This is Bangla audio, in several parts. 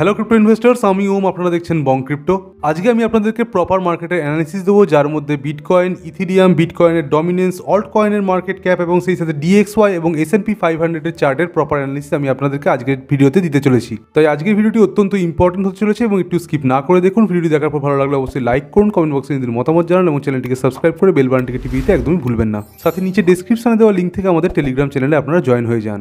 হ্যালো ক্রিপ্টো ইনভেস্টার্স আমি ওম আপনারা দেখছেন বং ক্রিপ্টো আজকে আমি আপনাদেরকে প্রপার মার্কেটের অ্যানালিসিস দেবো যার মধ্যে বিটকয়েন ইথিডিয়াম বিটকয়েনের ডমিনেন্স অল্ট কয়েনের মার্কেট ক্যাপ এবং সেই সাথে ডিএক্সওয়াই এবং এস এন পি ফাইভ হান্ড্রেডের চার্টের প্রপার অ্যানালিসিস আমি আপনাদেরকে আজকের ভিডিওতে দিতে চলেছি তাই আজকের ভিডিওটি অত্যন্ত ইম্পর্টেন্ট হতে চলেছে এবং একটু স্কিপ না করে দেখুন ভিডিওটি দেখার পর ভালো লাগলে অবশ্যই লাইক করুন কমেন্ট বক্সে নিজের মতামত জানান এবং চ্যানেলটিকে সাবস্ক্রাইব করে বেল বাটনটিকে টিভিতে একদমই ভুলবেন না সাথে নিচে ডিসক্রিপশনে দেওয়া লিঙ্ক থেকে আমাদের টেলিগ্রাম চ্যানেলে আপনারা জয়েন হয়ে যান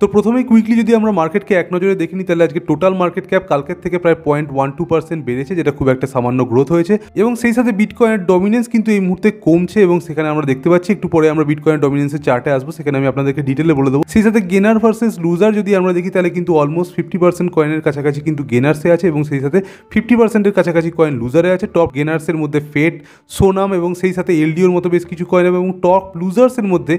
তো প্রথমেই কুইকলি যদি আমরা মার্কেটকে এক নজরে দেখিনি তাহলে আজকে টোটাল মার্কেট ক্যাপ কালকের থেকে প্রায় পয়েন্ট ওয়ান টু পার্সেন্ট বেড়েছে যেটা খুব একটা সামান্য গ্রোথ হয়েছে এবং সেই সাথে বিটকয়েনের ডমিনেন্স কিন্তু এই মুহূর্তে কমছে এবং সেখানে আমরা দেখতে পাচ্ছি একটু পরে আমরা বিটকয়েন ডমিনেন্সের চার্টে আসবো সেখানে আমি আপনাদেরকে ডিটেলে বলে দেবো সেই সাথে গেনার ভার্সেস লুজার যদি আমরা দেখি তাহলে কিন্তু অলমোস্ট ফিফটি পার্সেন্ট কয়েনের কাছাকাছি কিন্তু গেনার্সে আছে এবং সেই সাথে ফিফটি পার্সেন্টের কাছাকাছি কয়েন লুজারে আছে টপ গেনার্সের মধ্যে ফেট সোনাম এবং সেই সাথে এলডিওর মতো বেশ কিছু কয়েন এবং টপ লুজার্সের মধ্যে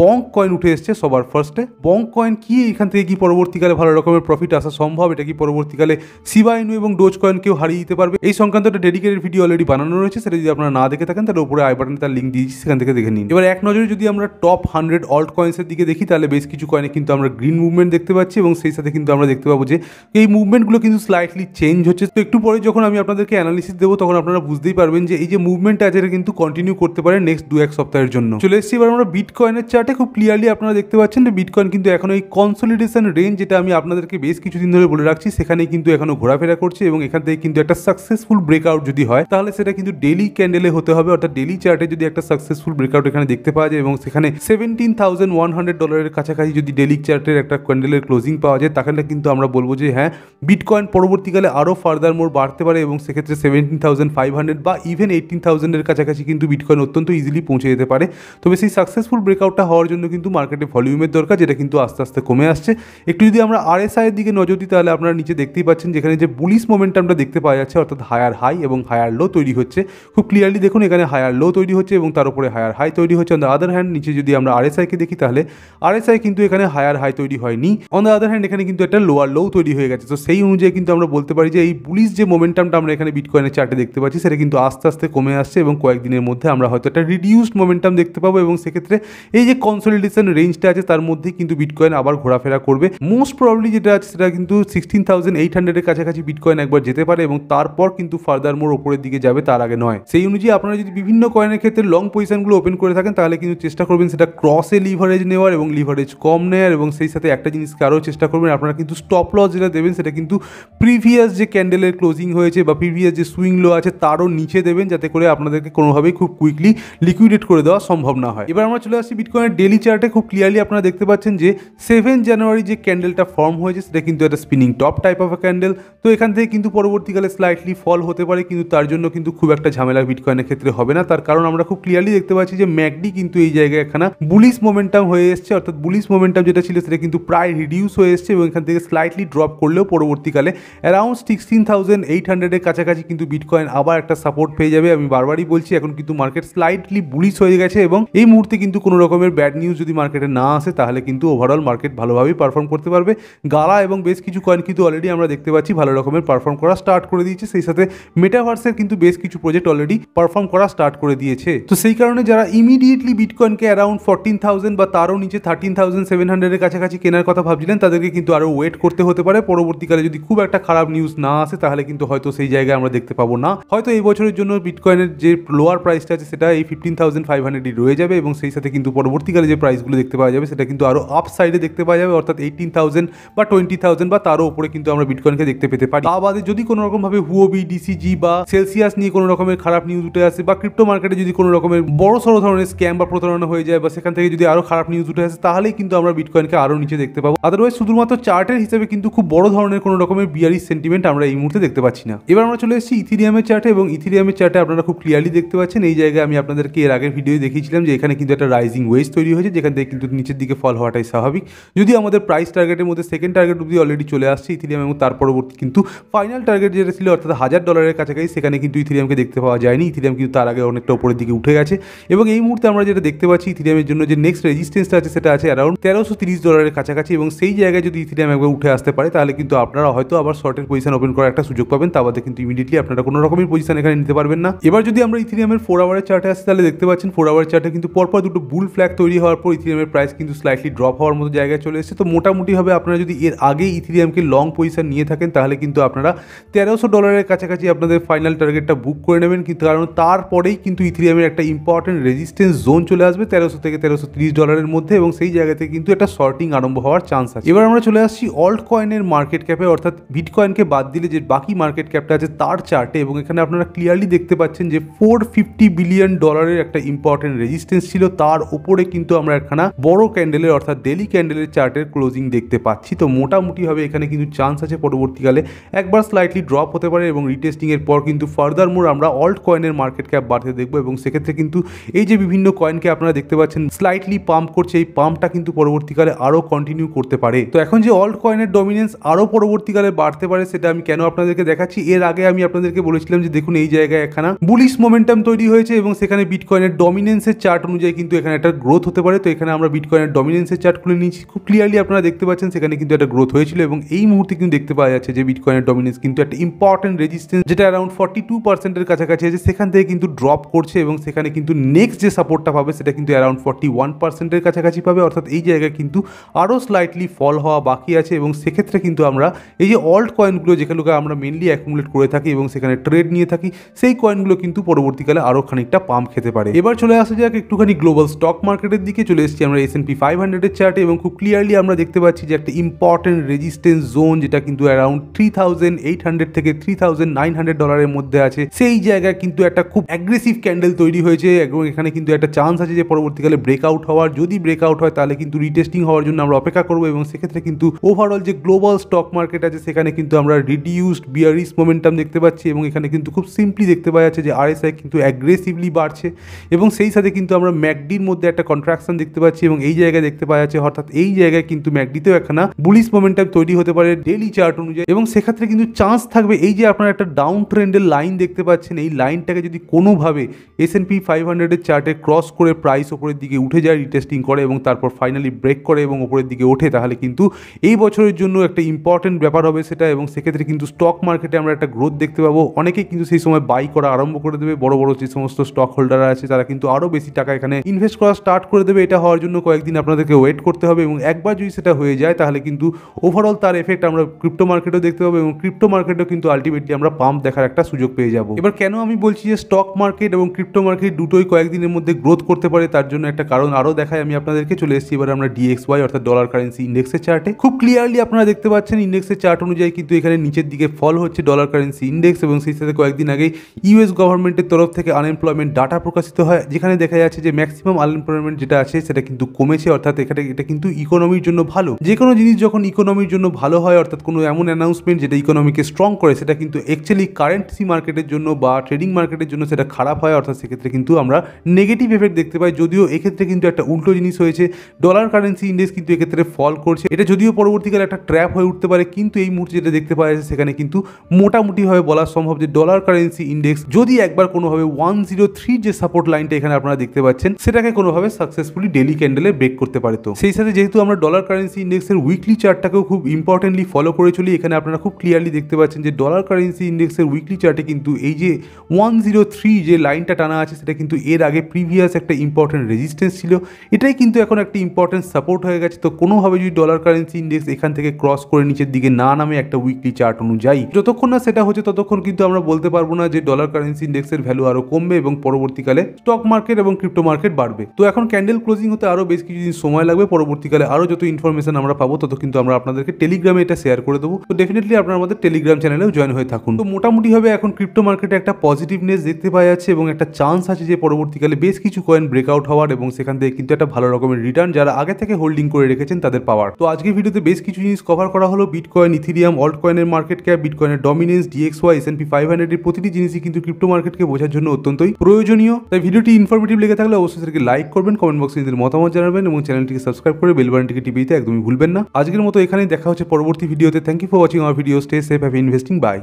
বঙ্ক কয়েন উঠে এসছে সবার ফার্স্টে বঙ্ক কয়েন কি এখান থেকে কি পরবর্তীকালে ভালো রকমের প্রফিট আসা সম্ভব এটা কি পরবর্তীকালে সিবাইনু এবং ডোজ কয়েনকেও হারিয়ে দিতে পারবে এই সংক্রান্ত একটা ডেডিকেটেড ভিডিও অলরেডি বানানো রয়েছে সেটা যদি আপনারা না দেখে থাকেন তাহলে উপরে আই বাটনে তার লিঙ্ক দিয়েছি সেখান থেকে দেখে নিন এবার এক নজরে যদি আমরা টপ হান্ড্রেড অল্ট কয়েন্সের দিকে দেখি তাহলে বেশ কিছু কয়েনে কিন্তু আমরা গ্রিন মুভমেন্ট দেখতে পাচ্ছি এবং সেই সাথে কিন্তু আমরা দেখতে পাবো যে এই মুভমেন্টগুলো কিন্তু স্লাইটলি চেঞ্জ হচ্ছে তো একটু পরে যখন আমি আপনাদেরকে অ্যানালিসিস দেবো তখন আপনারা বুঝতেই পারবেন যে এই যে মুভমেন্ট আছে এটা কিন্তু কন্টিনিউ করতে পারে নেক্সট দু এক সপ্তাহের জন্য চলে এসেছি এবার আমরা বিট কয়েনের চার্টে খুব ক্লিয়ারলি আপনারা দেখতে পাচ্ছেন যে বিট কয়েন কিন্তু এখন ওই কনসোলিডেশন রেঞ্জ যেটা আমি আপনাদেরকে বেশ কিছুদিন ধরে বলে রাখছি সেখানে কিন্তু এখনো ঘোরাফেরা করছে এবং এখান থেকে কিন্তু একটা সাকসেসফুল ব্রেকআউট যদি হয় তাহলে সেটা কিন্তু ডেলি ক্যান্ডেলে হতে হবে অর্থাৎ ডেলি চার্টে যদি একটা সাকসেসফুল ব্রেকআউট এখানে দেখতে পাওয়া যায় এবং সেখানে সেভেন্টিন থাউজেন্ড ওয়ান হান্ড্রেড ডলারের কাছাকাছি যদি ডেলি চার্টের একটা ক্যান্ডেলের ক্লোজিং পাওয়া যায় তাহলে কিন্তু আমরা বলবো যে হ্যাঁ বিটকয়েন পরবর্তীকালে আরও ফার্দার মোর বাড়তে পারে এবং সেক্ষেত্রে সেভেন্টিন থাউজেন্ড ফাইভ হান্ড্রেড বা ইভেন এইটিন থাউজেন্ডের কাছাকাছি কিন্তু বিটকয়েন অত্যন্ত ইজিলি পৌঁছে যেতে পারে তবে সেই সাকসেসফুল ব্রেকআউটটা হওয়ার জন্য কিন্তু মার্কেটে ভলিউমের দরকার যেটা কিন্তু আস্তে আস্তে আস্তে কমে আসছে একটু যদি আমরা আইয়ের দিকে নজর দিই তাহলে আপনারা নিচে দেখতেই পাচ্ছেন যেখানে যে বুলিশ মোমেন্টামটা দেখতে পাওয়া যাচ্ছে অর্থাৎ হায়ার হাই এবং হায়ার লো তৈরি হচ্ছে খুব ক্লিয়ারলি দেখুন এখানে হায়ার লো তৈরি হচ্ছে এবং তার উপরে হায়ার হাই তৈরি হচ্ছে অন দ্য আদার হ্যান্ড নিচে যদি আমরা আইকে দেখি তাহলে আর আই কিন্তু এখানে হায়ার হাই তৈরি হয়নি অন দ্য আদার হ্যান্ড এখানে কিন্তু একটা লোয়ার লো তৈরি হয়ে গেছে তো সেই অনুযায়ী কিন্তু আমরা বলতে পারি যে এই পুলিশ যে মোমেন্টামটা আমরা এখানে বিটকয়েনের চার্টে দেখতে পাচ্ছি সেটা কিন্তু আস্তে আস্তে কমে আসছে এবং কয়েকদিনের মধ্যে আমরা হয়তো একটা রিডিউসড মোমেন্টাম দেখতে পাবো এবং সেক্ষেত্রে এই যে কনসলিডেশন রেঞ্জটা আছে তার মধ্যেই কিন্তু বিটকয়েন আবার আবার ঘোরাফেরা করবে মোস্ট প্রবলি যেটা আছে সেটা কিন্তু সিক্সটিন থাউজেন্ড এইট হান্ড্রেডের কাছাকাছি বিটকয়েন একবার যেতে পারে এবং তারপর কিন্তু ফার্দার মোর ওপরের দিকে যাবে তার আগে নয় সেই অনুযায়ী আপনারা যদি বিভিন্ন কয়েনের ক্ষেত্রে লং পজিশনগুলো ওপেন করে থাকেন তাহলে কিন্তু চেষ্টা করবেন সেটা ক্রসে লিভারেজ নেওয়ার এবং লিভারেজ কম নেওয়ার এবং সেই সাথে একটা জিনিসকে আরও চেষ্টা করবেন আপনারা কিন্তু স্টপ লস যেটা দেবেন সেটা কিন্তু প্রিভিয়াস যে ক্যান্ডেলের ক্লোজিং হয়েছে বা প্রিভিয়াস যে সুইং লো আছে তারও নিচে দেবেন যাতে করে আপনাদেরকে কোনোভাবেই খুব কুইকলি লিকুইডেট করে দেওয়া সম্ভব না হয় এবার আমরা চলে আসছি বিটকয়েনের ডেলি চার্টে খুব ক্লিয়ারলি আপনারা দেখতে পাচ্ছেন যে সে সেভেন জানুয়ারি যে ক্যান্ডেলটা ফর্ম হয়েছে সেটা কিন্তু একটা spinning top type of candle তো এখান থেকে কিন্তু পরবর্তীকালে স্লাইটলি ফল হতে পারে কিন্তু তার জন্য কিন্তু খুব একটা ঝামেলা বিটকয়েনের ক্ষেত্রে হবে না তার কারণ আমরা খুব ক্লিয়ারলি দেখতে পাচ্ছি যে ম্যাকডি কিন্তু এই জায়গায় একখানা বুলিশ মোমেন্টাম হয়ে এসছে অর্থাৎ বুলিশ মোমেন্টাম যেটা ছিল সেটা কিন্তু প্রায় রিডিউস হয়ে এসছে এবং এখান থেকে স্লাইটলি ড্রপ করলেও পরবর্তীকালে অ্যারাউন্ড সিক্সটিন থাউজেন্ড এইট হান্ড্রেডের কাছাকাছি কিন্তু বিটকয়েন আবার একটা সাপোর্ট পেয়ে যাবে আমি বারবারই বলছি এখন কিন্তু মার্কেট স্লাইটলি বুলিশ হয়ে গেছে এবং এই মুহূর্তে কিন্তু কোনো রকমের ব্যাড নিউজ যদি মার্কেটে না আসে তাহলে কিন্তু ওভারঅল মার্কেট মার্কেট ভালোভাবেই পারফর্ম করতে পারবে গালা এবং বেশ কিছু কয়েন কিন্তু অলরেডি আমরা দেখতে পাচ্ছি ভালো রকমের পারফর্ম করা স্টার্ট করে দিয়েছে সেই সাথে মেটাভার্সের কিন্তু বেশ কিছু প্রজেক্ট অলরেডি পারফর্ম করা স্টার্ট করে দিয়েছে তো সেই কারণে যারা ইমিডিয়েটলি বিটকয়েনকে অ্যারাউন্ড ফোরটিন থাউজেন্ড বা তারও নিচে থার্টিন থাউজেন্ড সেভেন হান্ড্রেডের কাছাকাছি কেনার কথা ভাবছিলেন তাদেরকে কিন্তু আরও ওয়েট করতে হতে পারে পরবর্তীকালে যদি খুব একটা খারাপ নিউজ না আসে তাহলে কিন্তু হয়তো সেই জায়গায় আমরা দেখতে পাবো না হয়তো এই বছরের জন্য বিটকয়েনের যে লোয়ার প্রাইসটা আছে সেটা এই ফিফটিন থাউজেন্ড ফাইভ হান্ড্রেডই রয়ে যাবে এবং সেই সাথে কিন্তু পরবর্তীকালে যে প্রাইসগুলো দেখতে পাওয়া যাবে সেটা কিন্তু আরও আপ সাইডে দেখতে দেখতে পাওয়া যাবে অর্থাৎ এইটিন থাউজেন্ড বা টোয়েন্টি থাউজেন্ড বা তারও উপরে কিন্তু আমরা বিটকয়েনকে দেখতে পেতে পারি তা বাদে যদি কোনো রকমভাবে হুওবি ডিসিজি বা সেলসিয়াস নিয়ে কোনো রকমের খারাপ নিউজ উঠে আসে বা ক্রিপ্টো মার্কেটে যদি কোনো রকমের বড় সড়ো ধরনের স্ক্যাম বা প্রতারণা হয়ে যায় বা সেখান থেকে যদি আরও খারাপ নিউজ উঠে আসে তাহলেই কিন্তু আমরা বিটকয়েনকে আরও নিচে দেখতে পাবো আদারওয়াইজ শুধুমাত্র চার্টের হিসেবে কিন্তু খুব বড় ধরনের কোনো রকমের বিয়ারি সেন্টিমেন্ট আমরা এই মুহূর্তে দেখতে পাচ্ছি না এবার আমরা চলে এসেছি ইথিরিয়ামের চার্টে এবং ইথিরিয়ামের চার্টে আপনারা খুব ক্লিয়ারলি দেখতে পাচ্ছেন এই জায়গায় আমি আপনাদেরকে এর আগের ভিডিও দেখিয়েছিলাম যে এখানে কিন্তু একটা রাইজিং ওয়েজ তৈরি হয়েছে যেখান থেকে কিন্তু নিচের দিকে ফল হওয়াটাই স্বাভাবিক যদি আমাদের প্রাইস টার্গেটের মধ্যে সেকেন্ড টার্গেট অবধি অলরেডি চলে আসছে ইথিরিয়াম এবং তার পরবর্তী কিন্তু ফাইনাল টার্গেট যেটা ছিল অর্থাৎ হাজার ডলারের কাছাকাছি সেখানে কিন্তু ইথিরিয়ামকে দেখতে পাওয়া যায়নি ইথিরিয়াম কিন্তু তার আগে অনেকটা উপরের দিকে উঠে গেছে এবং এই মুহূর্তে আমরা যেটা দেখতে পাচ্ছি ইথিরিয়ামের জন্য যে নেক্সট রেজিস্ট্যান্সটা আছে সেটা আছে অ্যারাউন্ড তেরোশো তিরিশ ডলারের কাছাকাছি এবং সেই জায়গায় যদি ইথিরিয়াম একবার উঠে আসতে পারে তাহলে কিন্তু আপনারা হয়তো আবার শর্টের পজিশন ওপেন করার একটা সুযোগ পাবেন তা বাদে কিন্তু ইমিডিয়েটলি আপনারা কোনো রকমের পজিশন এখানে নিতে পারবেন না এবার যদি আমরা ইথিরিয়ামের ফোর আওয়ারের চার্টে আসি তাহলে দেখতে পাচ্ছেন ফোর আওয়ার চার্টে কিন্তু পরপর দুটো বুল ফ্ল্যাগ তৈরি হওয়ার পর ইথিরিয়ামের প্রাইস কিন্তু স্লাইটলি ড্রপ হওয়ার মতো জায়গায় জায়গায় চলে এসেছে তো মোটামুটিভাবে আপনারা যদি এর আগে ইথিরিয়ামকে লং পজিশন নিয়ে থাকেন তাহলে কিন্তু আপনারা তেরোশো ডলারের কাছাকাছি আপনাদের ফাইনাল টার্গেটটা বুক করে নেবেন কিন্তু কারণ তারপরেই কিন্তু ইথিরিয়ামের একটা ইম্পর্টেন্ট রেজিস্ট্যান্স জোন চলে আসবে তেরোশো থেকে তেরোশো তিরিশ ডলারের মধ্যে এবং সেই জায়গাতে কিন্তু একটা শর্টিং আরম্ভ হওয়ার চান্স আছে এবার আমরা চলে আসছি অল্ট কয়েনের মার্কেট ক্যাপে অর্থাৎ বিটকয়েনকে বাদ দিলে যে বাকি মার্কেট ক্যাপটা আছে তার চার্টে এবং এখানে আপনারা ক্লিয়ারলি দেখতে পাচ্ছেন যে ফোর ফিফটি বিলিয়ন ডলারের একটা ইম্পর্টেন্ট রেজিস্ট্যান্স ছিল তার উপরে কিন্তু আমরা একখানা বড় ক্যান্ডেলের অর্থাৎ ডেলি ক্যান্ডেল কালের চার্টের ক্লোজিং দেখতে পাচ্ছি তো মোটামুটিভাবে এখানে কিন্তু চান্স আছে পরবর্তীকালে একবার স্লাইটলি ড্রপ হতে পারে এবং রিটেস্টিংয়ের পর কিন্তু ফার্দার মোর আমরা অল্ট কয়েনের মার্কেট ক্যাপ বাড়তে দেখবো এবং সেক্ষেত্রে কিন্তু এই যে বিভিন্ন কয়েনকে আপনারা দেখতে পাচ্ছেন স্লাইটলি পাম্প করছে এই পাম্পটা কিন্তু পরবর্তীকালে আরও কন্টিনিউ করতে পারে তো এখন যে অল্ট কয়েনের ডমিনেন্স আরও পরবর্তীকালে বাড়তে পারে সেটা আমি কেন আপনাদেরকে দেখাচ্ছি এর আগে আমি আপনাদেরকে বলেছিলাম যে দেখুন এই জায়গায় একখানা বুলিশ মোমেন্টাম তৈরি হয়েছে এবং সেখানে বিটকয়েনের ডমিনেন্সের চার্ট অনুযায়ী কিন্তু এখানে একটা গ্রোথ হতে পারে তো এখানে আমরা বিটকয়েনের ডমিনেন্সের চার্ট খুলে নিয়েছি খুব ক্লিয়ারলি আপনারা দেখতে পাচ্ছেন সেখানে কিন্তু একটা গ্রোথ হয়েছিল এবং এই মুহূর্তে কিন্তু দেখতে পাওয়া যাচ্ছে যে বিটকয়েনের ডমিনেন্স কিন্তু একটা ইম্পর্টেন্ট রেজিস্টেন্স যেটা অ্যারাউন্ড ফর্টি টু পার্সেন্টের কাছাকাছি আছে সেখান থেকে কিন্তু ড্রপ করছে এবং সেখানে কিন্তু নেক্সট যে সাপোর্টটা পাবে সেটা কিন্তু অ্যারাউন্ড ফর্টি ওয়ান পার্সেন্টের কাছাকাছি পাবে অর্থাৎ এই জায়গায় কিন্তু আরও স্লাইটলি ফল হওয়া বাকি আছে এবং সেক্ষেত্রে কিন্তু আমরা এই যে অল্ট কয়েনগুলো যেখানে আমরা মেনলি অ্যাকুমুলেট করে থাকি এবং সেখানে ট্রেড নিয়ে থাকি সেই কয়েনগুলো কিন্তু পরবর্তীকালে আরও খানিকটা পাম্প খেতে পারে এবার চলে আসা যাক একটুখানি গ্লোবাল স্টক মার্কেটের দিকে চলে এসেছি আমরা এস এন পি ফাইভ হান্ড্রেডের চার্টে এবং খুব ক্লিয়ারলি আমরা দেখতে পাচ্ছি যে একটা ইম্পর্টেন্ট রেজিস্টেন্স জোন যেটা কিন্তু around three thousand eight hundred থেকে থ্রি থাউজেন্ড নাইন হান্ড্রেড ডলারের মধ্যে আছে সেই জায়গায় কিন্তু একটা খুব অ্যাগ্রেসিভ ক্যান্ডেল তৈরি হয়েছে এবং এখানে কিন্তু একটা চান্স আছে যে পরবর্তীকালে ব্রেকআউট হওয়ার যদি ব্রেকআউট হয় তাহলে কিন্তু রিটেস্টিং হওয়ার জন্য আমরা অপেক্ষা করবো এবং সেক্ষেত্রে কিন্তু ওভারঅল যে গ্লোবাল স্টক মার্কেট আছে সেখানে কিন্তু আমরা রিডিউসড বিয়ারিস মোমেন্টাম দেখতে পাচ্ছি এবং এখানে কিন্তু খুব সিম্পলি দেখতে পাওয়া যাচ্ছে যে আরএসআই কিন্তু অ্যাগ্রেসিভলি বাড়ছে এবং সেই সাথে কিন্তু আমরা ম্যাকডির মধ্যে একটা কন্ট্রাকশন দেখতে পাচ্ছি এবং এই জায়গায় দেখতে পাওয়া যাচ্ছে অর্থাৎ এই এই জায়গায় কিন্তু ম্যাকডিতেও একখানা বুলিশ মোমেন্টাম তৈরি হতে পারে ডেলি চার্ট অনুযায়ী এবং সেক্ষেত্রে কিন্তু চান্স থাকবে এই যে আপনারা একটা ডাউন ট্রেন্ডের লাইন দেখতে পাচ্ছেন এই লাইনটাকে যদি কোনোভাবে এস এন পি ফাইভ হান্ড্রেডের চার্টে ক্রস করে প্রাইস ওপরের দিকে উঠে যায় রিটেস্টিং করে এবং তারপর ফাইনালি ব্রেক করে এবং ওপরের দিকে ওঠে তাহলে কিন্তু এই বছরের জন্য একটা ইম্পর্টেন্ট ব্যাপার হবে সেটা এবং সেক্ষেত্রে কিন্তু স্টক মার্কেটে আমরা একটা গ্রোথ দেখতে পাবো অনেকেই কিন্তু সেই সময় বাই করা আরম্ভ করে দেবে বড় বড় যে সমস্ত স্টক হোল্ডাররা আছে তারা কিন্তু আরও বেশি টাকা এখানে ইনভেস্ট করা স্টার্ট করে দেবে এটা হওয়ার জন্য কয়েকদিন আপনাদেরকে ওয়েট করতে হবে এবং একবার যদি সেটা হয়ে যায় তাহলে কিন্তু ওভারঅল তার এফেক্ট আমরা ক্রিপ্টো মার্কেটেও দেখতে পাবো এবং ক্রিপ্টো মার্কেটেও কিন্তু আলটিমেটলি আমরা পাম্প দেখার একটা সুযোগ পেয়ে যাব এবার কেন আমি বলছি যে স্টক মার্কেট এবং ক্রিপ্টো মার্কেট দুটোই কয়েকদিনের মধ্যে গ্রোথ করতে পারে তার জন্য একটা কারণ আরও দেখায় আমি আপনাদেরকে চলে এসেছি এবার আমরা ডিএক্স ওয়াই অর্থাৎ ডলার কারেন্সি ইন্ডেক্সের চার্টে খুব ক্লিয়ারলি আপনারা দেখতে পাচ্ছেন ইন্ডেক্সের চার্ট অনুযায়ী কিন্তু এখানে নিচের দিকে ফল হচ্ছে ডলার কারেন্সি ইন্ডেক্স এবং সেই সাথে কয়েকদিন আগে ইউএস গভর্নমেন্টের তরফ থেকে আনএমপ্লয়মেন্ট ডাটা প্রকাশিত হয় যেখানে দেখা যাচ্ছে যে ম্যাক্সিমাম আনএমপ্লয়মেন্ট যেটা আছে সেটা কিন্তু কমেছে অর্থাৎ এখানে এটা কিন্তু ইকোনমির জন্য ভালো যে কোনো জিনিস যখন ইকোনমির জন্য ভালো হয় অর্থাৎ কোনো এমন অ্যানাউন্সমেন্ট যেটা ইকোনমিকে স্ট্রং করে সেটা কিন্তু অ্যাকচুয়ালি কারেন্সি মার্কেটের জন্য বা ট্রেডিং মার্কেটের জন্য সেটা খারাপ হয় অর্থাৎ সেক্ষেত্রে কিন্তু আমরা নেগেটিভ এফেক্ট দেখতে পাই যদিও এক্ষেত্রে কিন্তু একটা উল্টো জিনিস হয়েছে ডলার কারেন্সি ইন্ডেক্স কিন্তু এক্ষেত্রে ফল করছে এটা যদিও পরবর্তীকালে একটা ট্র্যাপ হয়ে উঠতে পারে কিন্তু এই মুহূর্তে যেটা দেখতে পাওয়া যাচ্ছে সেখানে কিন্তু মোটামুটিভাবে বলা সম্ভব যে ডলার কারেন্সি ইন্ডেক্স যদি একবার কোনোভাবে ওয়ান জিরো থ্রি যে সাপোর্ট লাইনটা এখানে আপনারা দেখতে পাচ্ছেন সেটাকে কোনোভাবে সাকসেসফুলি ডেলি ক্যান্ডেলে ব্রেক করতে পারে তো সেই সাথে যেহেতু আমরা ডলার কারেন্সি ইন্ডেক্সের উইকলি চার্টটাকেও খুব ইম্পর্টেন্টলি ফলো করে চলি এখানে আপনারা খুব ক্লিয়ারলি দেখতে পাচ্ছেন যে ডলার কারেন্সি ইন্ডেক্সের উইকলি চার্টে কিন্তু এই যে ওয়ান জিরো থ্রি যে লাইনটা টানা আছে সেটা কিন্তু এর আগে প্রিভিয়াস একটা ইম্পর্টেন্ট রেজিস্ট্যান্স ছিল এটাই কিন্তু এখন একটা ইম্পর্টেন্ট সাপোর্ট হয়ে গেছে তো কোনোভাবে যদি ডলার কারেন্সি ইন্ডেক্স এখান থেকে ক্রস করে নিচের দিকে না নামে একটা উইকলি চার্ট অনুযায়ী যতক্ষণ না সেটা হচ্ছে ততক্ষণ কিন্তু আমরা বলতে পারবো না যে ডলার কারেন্সি ইন্ডেক্সের ভ্যালু আরও কমবে এবং পরবর্তীকালে স্টক মার্কেট এবং ক্রিপ্টো মার্কেট বাড়বে তো এখন ক্যান্ডেল ক্লোজিং হতে আরও বেশ কিছুদিন সময় লাগবে পরবর্তীকালে আরও যত ইনফরমেশন আমরা পাবো তত কিন্তু আমরা আপনাদেরকে টেলিগ্রামে এটা শেয়ার করে দেবো তো ডেফিনেটলি আপনারা আমাদের টেলিগ্রাম চ্যানেলেও জয়েন হয়ে থাকুন তো মোটামুটিভাবে এখন ক্রিপ্টো মার্কেটে একটা পজিটিভনেস দেখতে পাওয়া যাচ্ছে এবং একটা চান্স আছে যে পরবর্তীকালে বেশ কিছু কয়েন ব্রেকআউট হওয়ার এবং সেখান থেকে কিন্তু একটা ভালো রকমের রিটার্ন যারা আগে থেকে হোল্ডিং করে রেখেছেন তাদের পাওয়ার তো আজকের ভিডিওতে বেশ কিছু জিনিস কভার করা হলো বিটকয়েন ইথিরিয়াম অল্ট কয়েনের মার্কেট ক্যাপ বিটকয়েনের dominance DXY S and P five হান্ড্রেডের প্রতিটি জিনিসই কিন্তু ক্রিপ্টো মার্কেটকে বোঝার জন্য অত্যন্তই প্রয়োজনীয় তাই ভিডিওটি ইনফরমেটিভ লেগে থাকলে অবশ্যই সেটাকে লাইক করবেন কমেন্ট বক্সে নিজেদের মতামত জানাবেন এবং চ্যানেলটিকে সাবস্ক্রাইব করে বেল বাটনটিকে টিপে দিতে একদমই ভুলবেন না আজকের মতো এখানেই দেখা হচ্ছে পরবর্তী ভিডিওতে থ্যাংক ইউ ফর ওয়াচিং আমার video stay safe have investing by